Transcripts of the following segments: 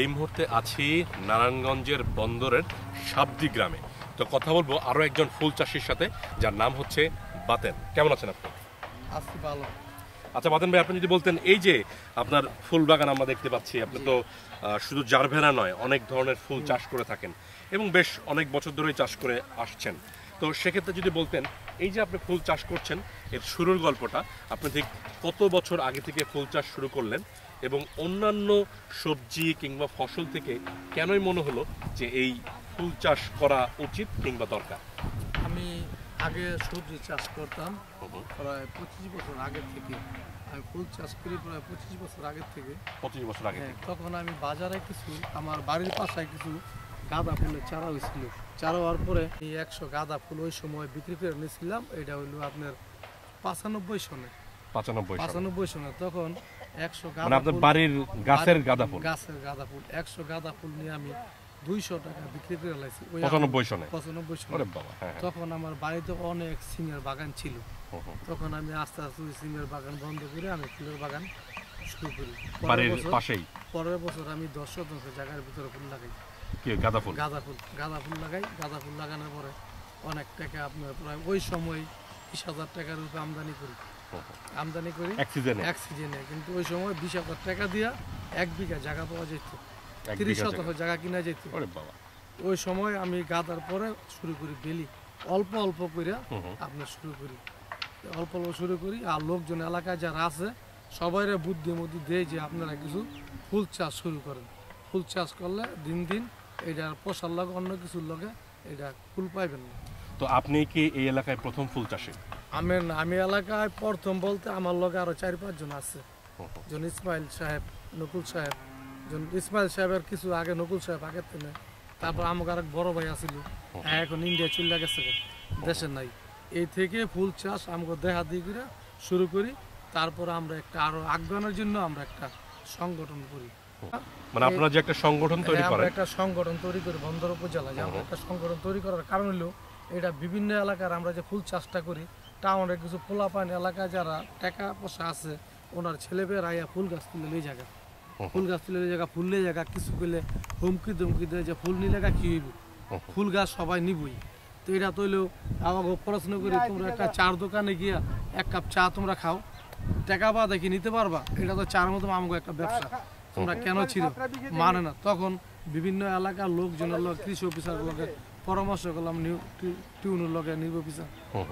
এই মুহূর্তে আছি নারায়ণগঞ্জের বন্দরের সাবদি গ্রামে তো কথা বলবো আরও একজন ফুল চাষির সাথে যার নাম হচ্ছে বাতেন কেমন আছেন আপনি আছি ভালো আচ্ছা বাতেন ভাই আপনি যদি বলতেন এই যে আপনার ফুল বাগান আমরা দেখতে পাচ্ছি আপনি তো শুধু জারভেরা নয় অনেক ধরনের ফুল চাষ করে থাকেন এবং বেশ অনেক বছর ধরেই চাষ করে আসছেন তো সেক্ষেত্রে যদি বলতেন এই যে আপনি ফুল চাষ করছেন এর শুরুর গল্পটা আপনি ঠিক কত বছর আগে থেকে ফুল চাষ শুরু করলেন এবং অন্যান্য সবজি কিংবা ফসল থেকে কেনই মনে হলো যে এই ফুল চাষ করা উচিত কিংবা দরকার আমি আগে সবজি চাষ করতাম প্রায় পঁচিশ বছর আগে থেকে আমি ফুল চাষ করি প্রায় পঁচিশ বছর আগের থেকে পঁচিশ বছর আগে হ্যাঁ, তখন আমি বাজারে কিছু আমার বাড়ির পাশায় কিছু গাঁদা ফুলের চারা হয়েছিল চারা হওয়ার পরে এই একশো গাঁদা ফুল ওই সময় বিক্রি করে নিয়েছিলাম এটা হইলো আপনার পাঁচানব্বই সনে পাঁচানব্বই পাঁচানব্বই সনে তখন ফুলের বাগান করি পরের বছর আমি দশ শতাংশ জায়গার ভিতরে ফুল লাগাই গাঁদা ফুল গাঁদা ফুল গাঁদা ফুল লাগাই গাঁদা ফুল লাগানোর পরে অনেক টাকা আপনার প্রায় ওই সময় বিশ হাজার টাকার উপরে আমদানি করি আমদানি করি এক সিজনে এক সিজনে কিন্তু ওই সময় বিশ হাজার টাকা দিয়া এক বিঘা জায়গা পাওয়া যেত তিরিশ শতক জায়গা কিনা যেত ওই সময় আমি গাদার পরে শুরু করি বেলি অল্প অল্প করে আপনার শুরু করি অল্প অল্প শুরু করি আর লোকজন এলাকায় যারা আছে সবাই বুদ্ধি মধ্যে দেয় যে আপনারা কিছু ফুল চাষ শুরু করেন ফুল চাষ করলে দিন দিন এটা পোষার লগে অন্য কিছুর লগে এটা ফুল পাইবেন না তো আপনি কি এই এলাকায় প্রথম ফুল চাষে আমি আমি এলাকায় প্রথম বলতে আমার লোক আরো চার পাঁচজন আছে জন ইসমাইল সাহেব নকুল সাহেব জন ইসমাইল সাহেবের কিছু আগে নকুল সাহেব আগে থেকে তারপর আমাকে আরেক বড় ভাই আসিল হ্যাঁ, এখন ইন্ডিয়া চলে গেছে দেশে নাই এই থেকে ফুল চাষ আমাকে দেহা দিয়ে করে শুরু করি তারপর আমরা একটা আরো আগানোর জন্য আমরা একটা সংগঠন করি মানে আপনারা যে একটা সংগঠন তৈরি হ্যাঁ, করেন একটা সংগঠন তৈরি করে বন্দর উপজেলা যে একটা সংগঠন তৈরি করার কারণ হলো এটা বিভিন্ন এলাকার আমরা যে ফুল চাষটা করি টাউনের কিছু পান এলাকায় যারা টাকা পয়সা আছে ওনার ছেলে ছেলেমেয়েরা আইয়া ফুল গাছ তুলে নিয়ে জায়গা ফুল গাছ তুলে নিয়ে জায়গা ফুল নিয়ে জায়গা কিছু করলে হুমকি ধুমকি দেয় যে ফুল নিলে কি হইব ফুল গাছ সবাই নিবই তো এটা তৈল আমাকে পড়াশোনা করি তোমরা একটা চার দোকানে গিয়া এক কাপ চা তোমরা খাও টাকা বা দেখি নিতে পারবা এটা তো চার মতো আমাকে একটা ব্যবসা তোমরা কেন ছিল মানে না তখন বিভিন্ন এলাকার লোকজনের লোক কৃষি অফিসার লোকের পরামর্শ করলাম টিউনের লগে নিব পিছা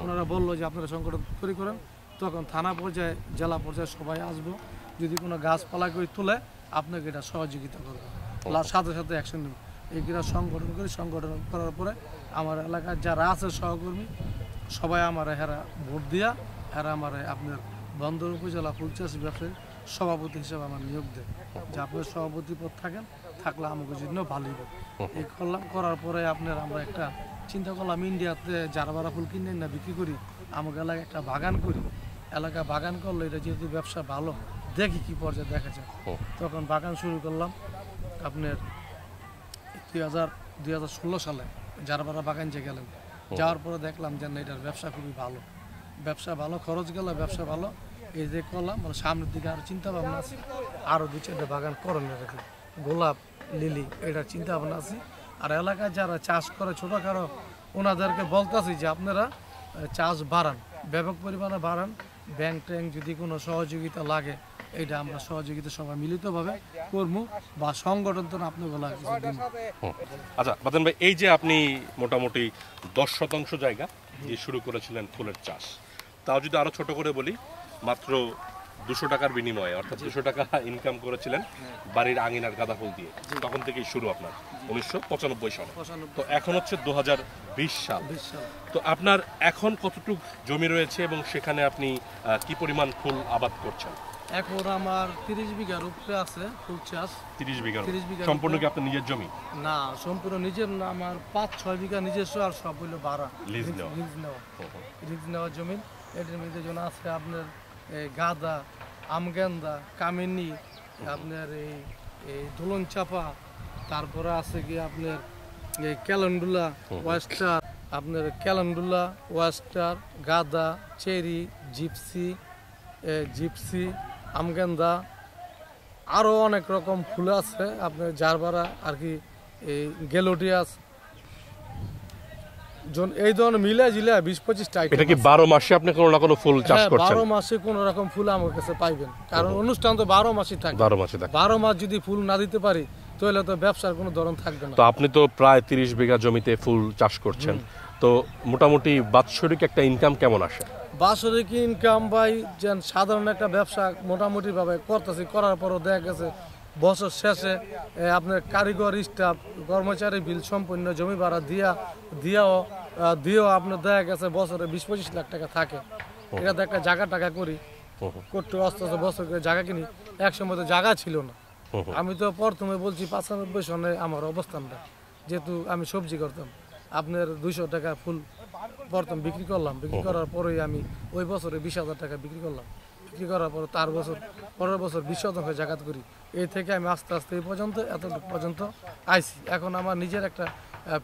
ওনারা বললো যে আপনারা সংকট তৈরি করেন তখন থানা পর্যায়ে জেলা পর্যায়ে সবাই আসব যদি কোনো গাছপালা করে তোলে আপনাকে এটা সহযোগিতা করবে সাথে সাথে অ্যাকশন নেব এইগুলো সংগঠন করি সংগঠন করার পরে আমার এলাকার যারা আছে সহকর্মী সবাই আমার হেরা ভোট দিয়া হেরা আমার আপনার বন্দর উপজেলা চাষ ব্যবসায়ী সভাপতি হিসেবে আমার নিয়োগ দেয় যে আপনার সভাপতি পদ থাকেন থাকলে আমাকে জন্য ভালোই এই করলাম করার পরে আপনার আমরা একটা চিন্তা করলাম ইন্ডিয়াতে যারা ফুল কিনে না বিক্রি করি আমাকে এলাকায় একটা বাগান করি এলাকা বাগান করলে এটা যেহেতু ব্যবসা ভালো দেখি কি পর্যায়ে দেখা যায় তখন বাগান শুরু করলাম আপনার দুই হাজার দুই হাজার ষোলো সালে যারবারা বাগান যে গেলেন যাওয়ার পরে দেখলাম যে না এটার ব্যবসা খুবই ভালো ব্যবসা ভালো খরচ গেল ব্যবসা ভালো এই যে কলা মানে সামনের দিকে আরো চিন্তা ভাবনা আছে আরো দু চারটা বাগান করণের আছে গোলাপ লিলি এটা চিন্তা ভাবনা আছে আর এলাকায় যারা চাষ করে ছোটোখাটো ওনাদেরকে বলতেছি যে আপনারা চাষ বাড়ান ব্যাপক পরিমাণে বাড়ান ব্যাংক ট্যাঙ্ক যদি কোনো সহযোগিতা লাগে এটা আমরা সহযোগিতা সবাই মিলিতভাবে কর্ম বা সংগঠন তো আপনাগুলো আচ্ছা বাদন ভাই এই যে আপনি মোটামুটি দশ শতাংশ জায়গা দিয়ে শুরু করেছিলেন ফুলের চাষ তাও যদি আরও ছোট করে বলি মাত্র দুশো টাকার বিনিময়ে অর্থাৎ দুশো টাকা ইনকাম করেছিলেন হ্যাঁ। বাড়ির আঙিনার গাঁদা ফুল দিয়ে তখন থেকেই শুরু আপনার উনিশশো পঁচানব্বই সাল তো এখন হচ্ছে দু হাজার বিশ সাল তো আপনার এখন কতটুক জমি রয়েছে এবং সেখানে আপনি কি পরিমাণ ফুল আবাদ করছেন এখন আমার তিরিশ বিঘার উপরে আছে ফুল চাষ তিরিশ বিঘা তিরিশ বিঘা সম্পূর্ণ কি আপনার নিজের জমি না সম্পূর্ণ নিজের না আমার পাঁচ ছয় বিঘা নিজস্ব আর সব হইলো ভাড়া লিজ নেওয়া লিজ নেওয়া জমি এটার মধ্যে জন্য আছে আপনার গাঁদা আমগেন্দা কামিনী আপনার এই এই ধুলন চাপা তারপরে আছে কি আপনার এই ক্যালেন্ডুলা ওয়েস্টার আপনার ক্যালেন্ডুলা ওয়েস্টার গাঁদা চেরি জিপসি জিপসি আমগেন্দা আরও অনেক রকম ফুল আছে আপনার যার বারা আর কি এই গেলোডিয়াস এই ধরনের মিলা জিলা বিশ পঁচিশটা এটা কি বারো মাসে আপনি কোনো না কোনো ফুল চাষ হ্যাঁ, করছেন বারো মাসে রকম ফুল আমার কাছে পাইবেন কারণ অনুষ্ঠান তো বারো মাসে থাকে বারো মাসে থাকে বারো মাস যদি ফুল না দিতে পারি তাহলে তো ব্যবসার কোনো ধরন থাকবে না তো আপনি তো প্রায় তিরিশ বিঘা জমিতে ফুল চাষ করছেন তো মোটামুটি বাৎসরিক একটা ইনকাম কেমন আসে বাৎসরিক ইনকাম ভাই যেন সাধারণ একটা ব্যবসা মোটামুটিভাবে করতেছি করার পরও দেখা গেছে বছর শেষে আপনার কারিগর স্টাফ কর্মচারী বিল সম্পূর্ণ জমি ভাড়া দিয়া দিয়াও দিয়েও আপনার দেখা গেছে বছরে বিশ পঁচিশ লাখ টাকা থাকে এটা একটা জায়গা টাকা করি করতে আস্তে আস্তে বছর করে জায়গা কিনি একসময় তো জায়গা ছিল না আমি তো প্রথমে বলছি পাঁচানব্বই সনে আমার অবস্থানটা যেহেতু আমি সবজি করতাম আপনার দুইশো টাকা ফুল প্রথম বিক্রি করলাম বিক্রি করার পরেই আমি ওই বছরে বিশ হাজার টাকা বিক্রি করলাম বিক্রি করার পর তার বছর পরের বছর বিশ হয়ে জাগাত করি এই থেকে আমি আস্তে আস্তে এই পর্যন্ত এত পর্যন্ত আইছি এখন আমার নিজের একটা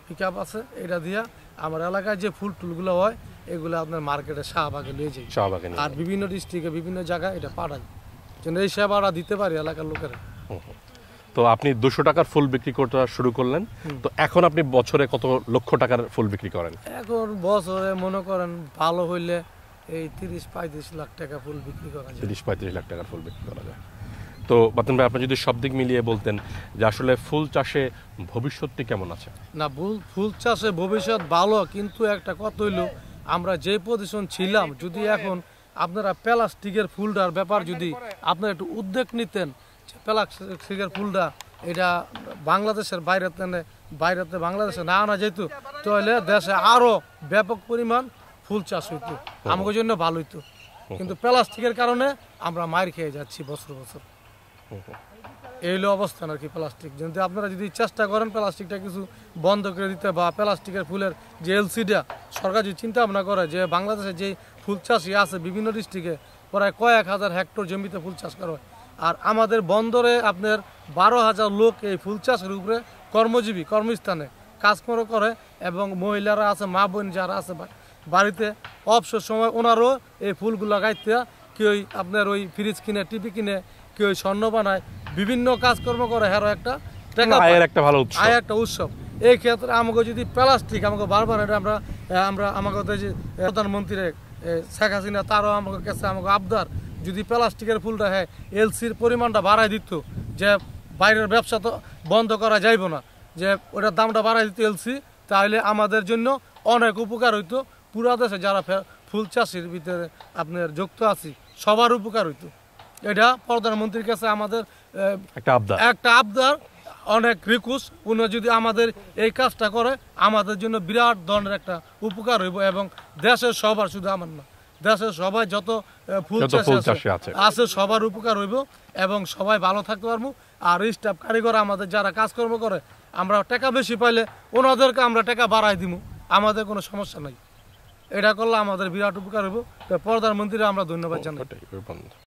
পিক আছে এটা দিয়া আমার এলাকায় যে ফুল টুলগুলো হয় এগুলো আপনার মার্কেটে শাহবাগে নিয়ে যাই শাহবাগে আর বিভিন্ন ডিস্ট্রিক্টে বিভিন্ন জায়গায় এটা পাঠাই যেন এই সেবাটা দিতে পারি এলাকার লোকেরা তো আপনি দুশো টাকার ফুল বিক্রি করতে শুরু করলেন তো এখন আপনি বছরে কত লক্ষ টাকার ফুল বিক্রি করেন এখন বছরে মনে করেন ভালো হইলে এই তিরিশ পঁয়ত্রিশ লাখ টাকা ফুল বিক্রি করা যায় তিরিশ পঁয়ত্রিশ লাখ টাকার ফুল বিক্রি করা যায় তো বাতন ভাই আপনি যদি সব দিক মিলিয়ে বলতেন যে আসলে ফুল চাষে ভবিষ্যৎটি কেমন আছে না ফুল ফুল চাষে ভবিষ্যৎ ভালো কিন্তু একটা কথা হইল আমরা যে পজিশন ছিলাম যদি এখন আপনারা প্লাস্টিকের ফুলটার ব্যাপার যদি আপনারা একটু উদ্যোগ নিতেন প্লাস্টিকের ফুলটা এটা বাংলাদেশের বাইরেতে বাইরেতে বাংলাদেশে না আনা যেত তাহলে দেশে আরও ব্যাপক পরিমাণ ফুল চাষ হইতো হ্যাঁ। আমাদের জন্য ভালো হইতো কিন্তু হ্যাঁ। প্লাস্টিকের কারণে আমরা মায়ের খেয়ে যাচ্ছি বছর বছর হ্যাঁ, এই হলো অবস্থান আর কি প্লাস্টিক কিন্তু আপনারা যদি চেষ্টা করেন প্লাস্টিকটা কিছু বন্ধ করে দিতে বা প্লাস্টিকের ফুলের যে এলসিটা সরকার যদি চিন্তা ভাবনা করে যে বাংলাদেশে যে ফুল চাষি আছে বিভিন্ন ডিস্ট্রিক্টে প্রায় কয়েক হাজার হেক্টর জমিতে ফুল চাষ করা হয় আর আমাদের বন্দরে আপনার বারো হাজার লোক এই ফুল চাষের উপরে কর্মজীবী কর্মস্থানে কাজকর্ম করে এবং মহিলারা আছে মা বোন যারা আছে বাড়িতে অবসর সময় ওনারও এই ফুলগুলো লাগাইতে কেউ আপনার ওই ফ্রিজ কিনে টিভি কিনে কেউ স্বর্ণ বানায় বিভিন্ন কাজকর্ম করে হ্যারো একটা আয়ের একটা ভালো আয় একটা উৎসব এই ক্ষেত্রে আমাকে যদি প্লাস্টিক আমাকে বারবার এটা আমরা আমরা আমাকে যে প্রধানমন্ত্রীর শেখ হাসিনা তারও আমাকে কাছে আমাকে আবদার যদি প্লাস্টিকের ফুলটা হ্যাঁ এলসির পরিমাণটা বাড়াই দিত যে বাইরের ব্যবসা তো বন্ধ করা যাইব না যে ওটার দামটা বাড়াই দিত এলসি তাহলে আমাদের জন্য অনেক উপকার হইতো পুরা দেশে যারা ফুল চাষির ভিতরে আপনার যুক্ত আছি সবার উপকার হইতো এটা প্রধানমন্ত্রীর কাছে আমাদের একটা আবদার অনেক রিকুস উনি যদি আমাদের এই কাজটা করে আমাদের জন্য বিরাট ধরনের একটা উপকার হইব এবং দেশের সবার শুধু আমার না দেশের সবাই যত ফুল চাষি আছে সবার উপকার হইব এবং সবাই ভালো থাকতে পারবো আর স্টাফ কারিগর আমাদের যারা কাজকর্ম করে আমরা টাকা বেশি পাইলে ওনাদেরকে আমরা টাকা বাড়াই দিব আমাদের কোনো সমস্যা নাই এটা করলে আমাদের বিরাট উপকার হইব প্রধানমন্ত্রী আমরা ধন্যবাদ জানাই